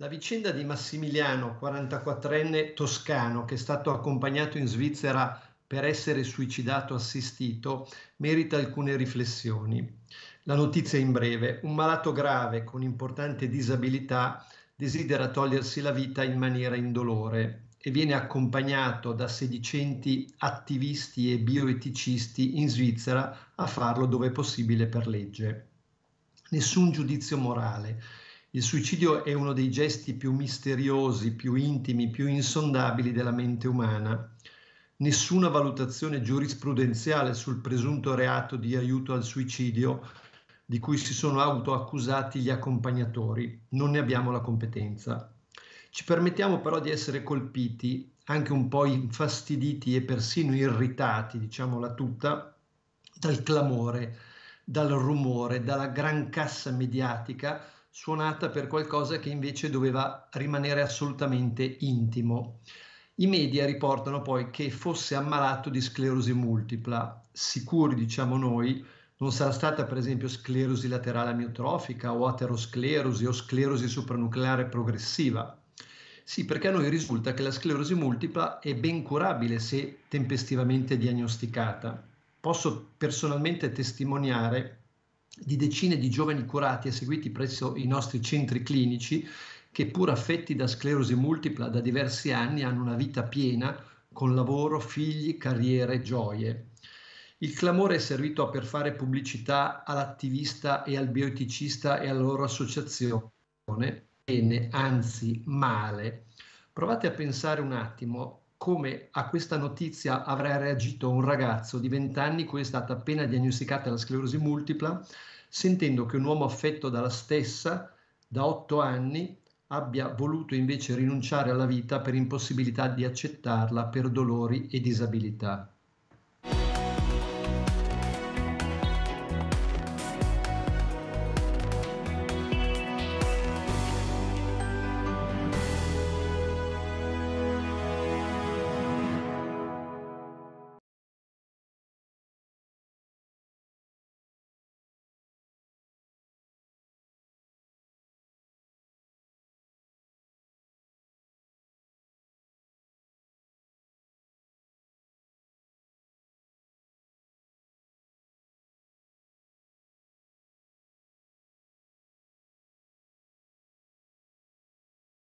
La vicenda di Massimiliano, 44enne toscano, che è stato accompagnato in Svizzera per essere suicidato assistito, merita alcune riflessioni. La notizia è in breve. Un malato grave con importante disabilità desidera togliersi la vita in maniera indolore e viene accompagnato da sedicenti attivisti e bioeticisti in Svizzera a farlo dove è possibile per legge. Nessun giudizio morale, il suicidio è uno dei gesti più misteriosi, più intimi, più insondabili della mente umana. Nessuna valutazione giurisprudenziale sul presunto reato di aiuto al suicidio di cui si sono autoaccusati gli accompagnatori. Non ne abbiamo la competenza. Ci permettiamo però di essere colpiti, anche un po' infastiditi e persino irritati, diciamola tutta, dal clamore, dal rumore, dalla gran cassa mediatica suonata per qualcosa che invece doveva rimanere assolutamente intimo. I media riportano poi che fosse ammalato di sclerosi multipla, sicuri diciamo noi, non sarà stata per esempio sclerosi laterale amiotrofica o aterosclerosi o sclerosi supranucleare progressiva. Sì, perché a noi risulta che la sclerosi multipla è ben curabile se tempestivamente diagnosticata. Posso personalmente testimoniare di decine di giovani curati e seguiti presso i nostri centri clinici che pur affetti da sclerosi multipla da diversi anni hanno una vita piena con lavoro, figli, carriere, gioie. Il clamore è servito per fare pubblicità all'attivista e al bioeticista e alla loro associazione, bene, anzi male. Provate a pensare un attimo come a questa notizia avrà reagito un ragazzo di 20 anni cui è stata appena diagnosticata la sclerosi multipla, sentendo che un uomo affetto dalla stessa da 8 anni abbia voluto invece rinunciare alla vita per impossibilità di accettarla per dolori e disabilità.